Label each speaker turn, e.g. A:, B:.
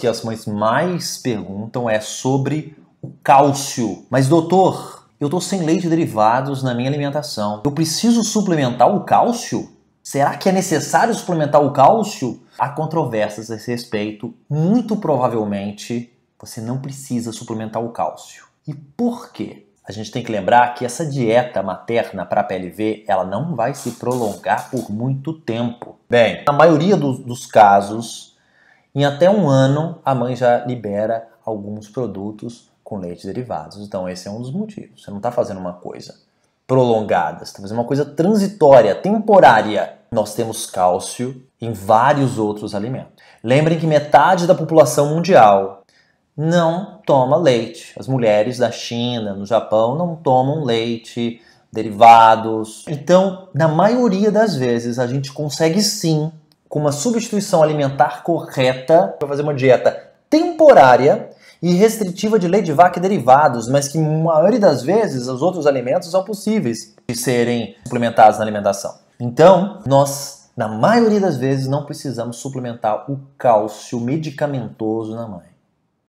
A: que as mães mais perguntam é sobre o cálcio. Mas doutor, eu estou sem leite derivados na minha alimentação. Eu preciso suplementar o cálcio? Será que é necessário suplementar o cálcio? Há controvérsias a esse respeito. Muito provavelmente você não precisa suplementar o cálcio. E por quê? A gente tem que lembrar que essa dieta materna para a PLV ela não vai se prolongar por muito tempo. Bem, na maioria dos, dos casos, em até um ano, a mãe já libera alguns produtos com leite derivados. Então, esse é um dos motivos. Você não está fazendo uma coisa prolongada, você está fazendo uma coisa transitória, temporária. Nós temos cálcio em vários outros alimentos. Lembrem que metade da população mundial não toma leite. As mulheres da China, no Japão, não tomam leite, derivados. Então, na maioria das vezes, a gente consegue sim com uma substituição alimentar correta para fazer uma dieta temporária e restritiva de vaca e derivados, mas que na maioria das vezes os outros alimentos são possíveis de serem suplementados na alimentação. Então, nós, na maioria das vezes, não precisamos suplementar o cálcio medicamentoso na mãe.